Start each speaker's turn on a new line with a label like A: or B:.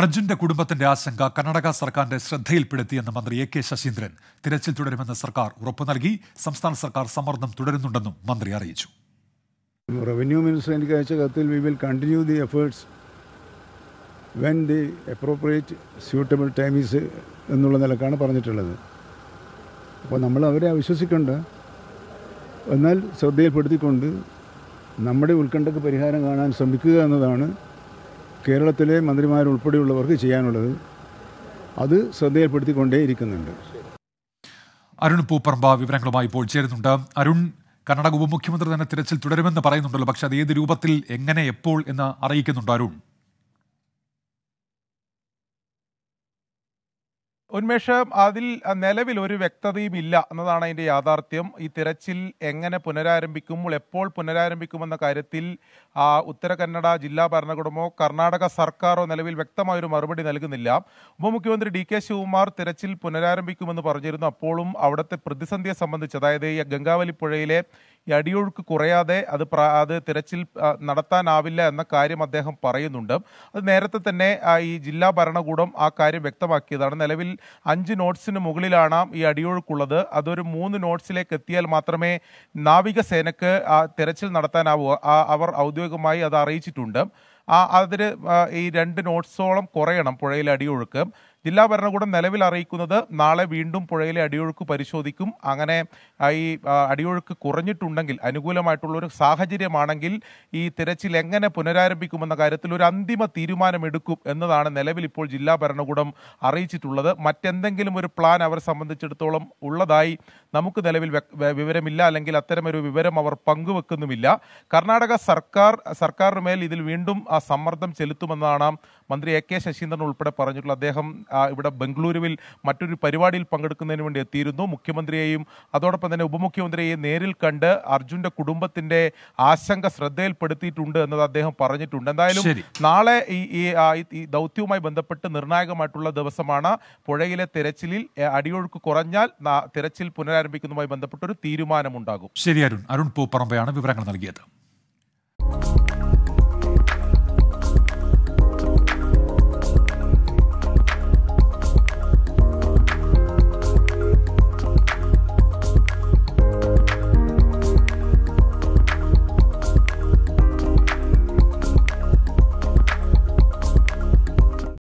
A: അർജുന്റെ കുടുംബത്തിന്റെ ആശങ്ക കർണാടക സർക്കാരിന്റെ ശ്രദ്ധയിൽപ്പെടുത്തിയെന്ന് മന്ത്രി എ കെ ശശീന്ദ്രൻ തിരച്ചിൽ തുടരുമെന്ന് സർക്കാർ ഉറപ്പു നൽകി സംസ്ഥാന സർക്കാർ സമ്മർദ്ദം തുടരുന്നുണ്ടെന്നും മന്ത്രി അറിയിച്ചു
B: റവന്യൂ മിനിസ്റ്റർ എനിക്ക് അയച്ച കത്തിൽ we will continue the efforts when the appropriate suitable time is എന്നുള്ള നിലക്കാണ് പറഞ്ഞിട്ടുള്ളത് അപ്പോൾ നമ്മൾ അവരെ അവിശ്വസിക്കേണ്ട എന്നാൽ ശ്രദ്ധയിൽപ്പെടുത്തിക്കൊണ്ട് നമ്മുടെ ഉത്കണ്ഠക്ക് പരിഹാരം കാണാൻ ശ്രമിക്കുക എന്നതാണ് കേരളത്തിലെ മന്ത്രിമാരുൾപ്പെടെയുള്ളവർക്ക് ചെയ്യാനുള്ളത് അത് ഇരിക്കുന്നുണ്ട്
A: അരുൺ പൂപ്പറമ്പ വിവരങ്ങളുമായി ഇപ്പോൾ ചേരുന്നുണ്ട് അരുൺ കർണാടക ഉപമുഖ്യമന്ത്രി തന്നെ തിരച്ചിൽ തുടരുമെന്ന് പറയുന്നുണ്ടല്ലോ പക്ഷെ അത് ഏത് രൂപത്തിൽ എങ്ങനെ എപ്പോൾ എന്ന് അറിയിക്കുന്നുണ്ട് അരുൺ
C: ഉന്മേഷം അതിൽ നിലവിൽ ഒരു വ്യക്തതയും ഇല്ല എന്നതാണ് അതിൻ്റെ യാഥാർത്ഥ്യം ഈ തിരച്ചിൽ എങ്ങനെ പുനരാരംഭിക്കുമ്പോൾ എപ്പോൾ പുനരാരംഭിക്കുമെന്ന കാര്യത്തിൽ ഉത്തര കന്നഡ ജില്ലാ ഭരണകൂടമോ കർണാടക സർക്കാരോ നിലവിൽ വ്യക്തമായൊരു മറുപടി നൽകുന്നില്ല ഉപമുഖ്യമന്ത്രി ഡി കെ ശിവകുമാർ തിരച്ചിൽ പുനരാരംഭിക്കുമെന്ന് പറഞ്ഞിരുന്നു അപ്പോഴും അവിടുത്തെ പ്രതിസന്ധിയെ സംബന്ധിച്ച് അതായത് ഈ ഗംഗാവലി പുഴയിലെ ഈ അടിയൊഴുക്ക് കുറയാതെ അത് അത് തിരച്ചിൽ നടത്താനാവില്ല എന്ന കാര്യം അദ്ദേഹം പറയുന്നുണ്ട് അത് നേരത്തെ തന്നെ ഈ ജില്ലാ ഭരണകൂടം ആ കാര്യം വ്യക്തമാക്കിയതാണ് നിലവിൽ അഞ്ച് നോട്ട്സിന് മുകളിലാണ് ഈ അടിയൊഴുക്കുള്ളത് അതൊരു മൂന്ന് നോട്ട്സിലേക്ക് എത്തിയാൽ മാത്രമേ നാവികസേനക്ക് തിരച്ചിൽ നടത്താനാവുക അവർ ഔദ്യോഗികമായി അത് അറിയിച്ചിട്ടുണ്ട് ആ അതിൽ ഈ രണ്ട് നോട്ട്സോളം കുറയണം പുഴയിലെ അടിയൊഴുക്ക് ജില്ലാ ഭരണകൂടം നിലവിൽ അറിയിക്കുന്നത് നാളെ വീണ്ടും പുഴയിലെ അടിയൊഴുക്ക് പരിശോധിക്കും അങ്ങനെ ഈ അടിയൊഴുക്ക് കുറഞ്ഞിട്ടുണ്ടെങ്കിൽ അനുകൂലമായിട്ടുള്ള ഒരു സാഹചര്യമാണെങ്കിൽ ഈ തിരച്ചിൽ എങ്ങനെ പുനരാരംഭിക്കുമെന്ന കാര്യത്തിൽ ഒരു അന്തിമ തീരുമാനമെടുക്കും എന്നതാണ് നിലവിൽ ഇപ്പോൾ ജില്ലാ ഭരണകൂടം അറിയിച്ചിട്ടുള്ളത് മറ്റെന്തെങ്കിലും ഒരു പ്ലാൻ അവരെ സംബന്ധിച്ചിടത്തോളം ഉള്ളതായി നമുക്ക് നിലവിൽ വിവരമില്ല അല്ലെങ്കിൽ അത്തരമൊരു വിവരം അവർ പങ്കുവെക്കുന്നുമില്ല കർണാടക സർക്കാർ സർക്കാരിന് മേൽ ഇതിൽ വീണ്ടും ആ സമ്മർദ്ദം ചെലുത്തുമെന്നാണ് മന്ത്രി എ കെ ശശീന്ദ്രൻ ഉൾപ്പെടെ പറഞ്ഞിട്ടുള്ളത് അദ്ദേഹം ഇവിടെ ബംഗളൂരുവിൽ മറ്റൊരു പരിപാടിയിൽ പങ്കെടുക്കുന്നതിന് വേണ്ടി എത്തിയിരുന്നു മുഖ്യമന്ത്രിയെയും അതോടൊപ്പം തന്നെ ഉപമുഖ്യമന്ത്രിയെയും നേരിൽ കണ്ട് അർജുൻ്റെ കുടുംബത്തിൻ്റെ ആശങ്ക ശ്രദ്ധയിൽപ്പെടുത്തിയിട്ടുണ്ട് എന്നത് അദ്ദേഹം പറഞ്ഞിട്ടുണ്ട് എന്തായാലും നാളെ ഈ ഈ ദൗത്യവുമായി ബന്ധപ്പെട്ട് നിർണായകമായിട്ടുള്ള ദിവസമാണ് പുഴയിലെ തിരച്ചിലിൽ അടിയൊഴുക്ക് കുറഞ്ഞാൽ തിരച്ചിൽ പുനരാരംഭിക്കുന്നതുമായി ബന്ധപ്പെട്ട ഒരു തീരുമാനമുണ്ടാകും
A: ശരി അരുൺ അരുൺ പൂപ്പറമ്പയാണ് വിവരങ്ങൾ നൽകിയത്